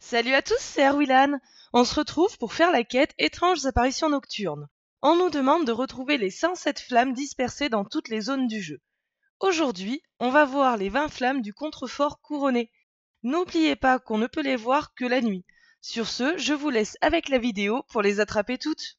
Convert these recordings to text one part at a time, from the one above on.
Salut à tous, c'est Erwilan. On se retrouve pour faire la quête Étranges apparitions nocturnes. On nous demande de retrouver les 107 flammes dispersées dans toutes les zones du jeu. Aujourd'hui, on va voir les 20 flammes du contrefort couronné. N'oubliez pas qu'on ne peut les voir que la nuit. Sur ce, je vous laisse avec la vidéo pour les attraper toutes.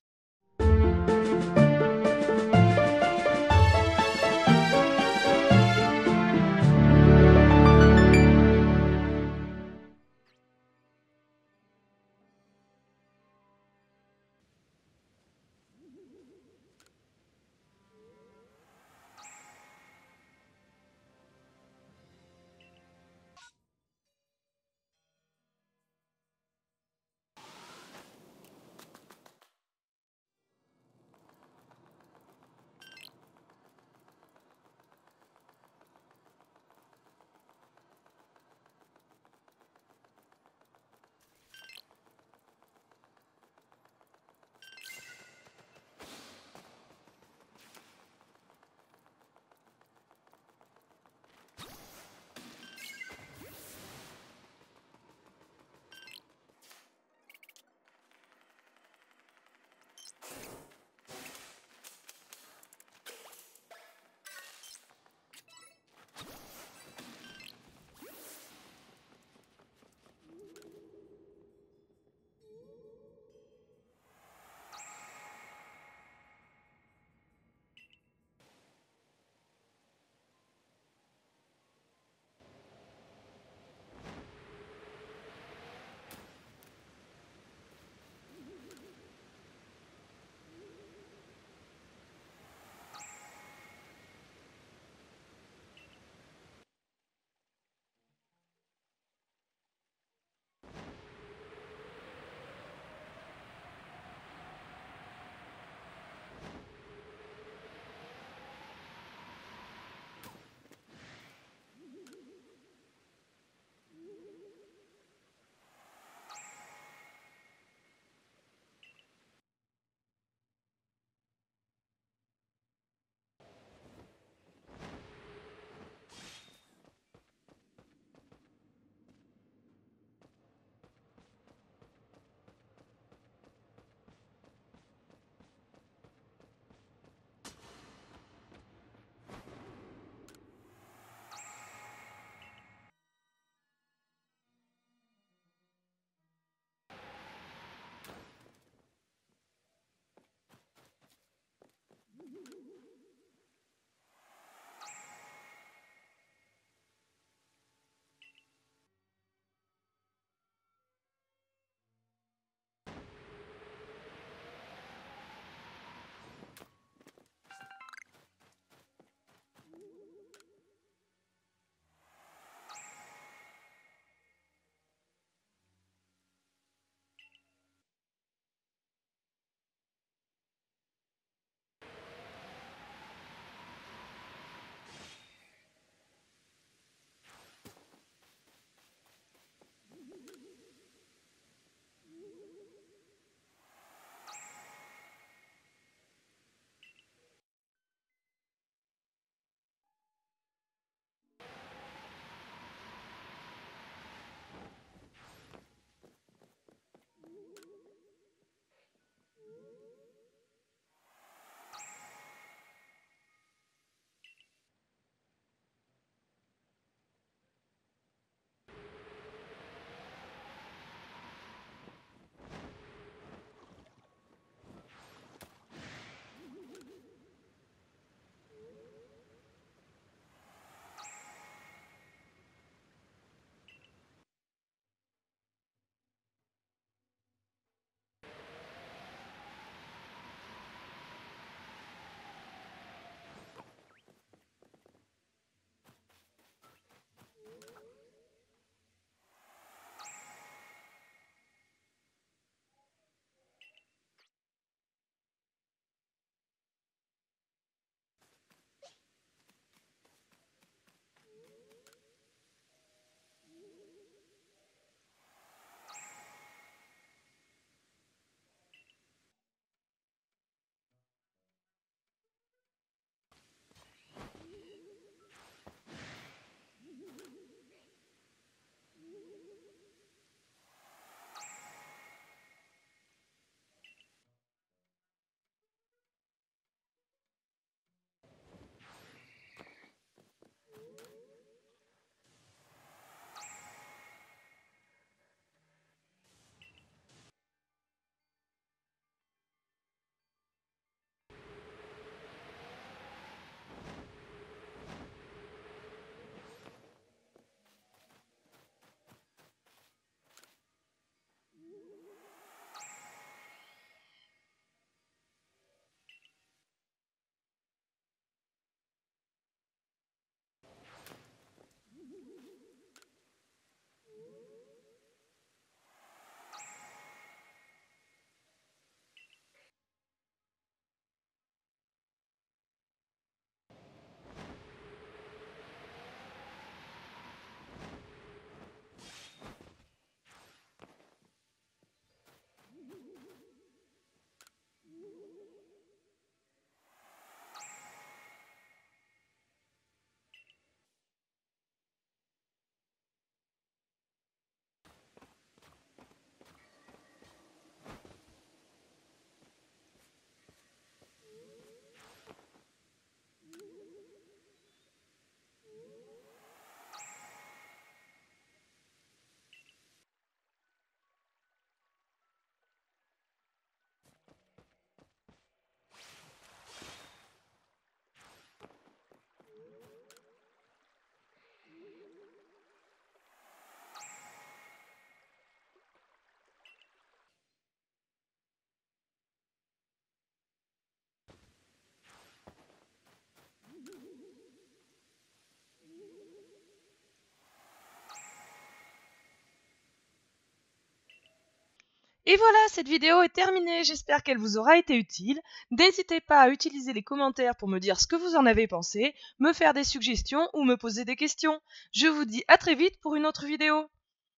Et voilà, cette vidéo est terminée, j'espère qu'elle vous aura été utile. N'hésitez pas à utiliser les commentaires pour me dire ce que vous en avez pensé, me faire des suggestions ou me poser des questions. Je vous dis à très vite pour une autre vidéo.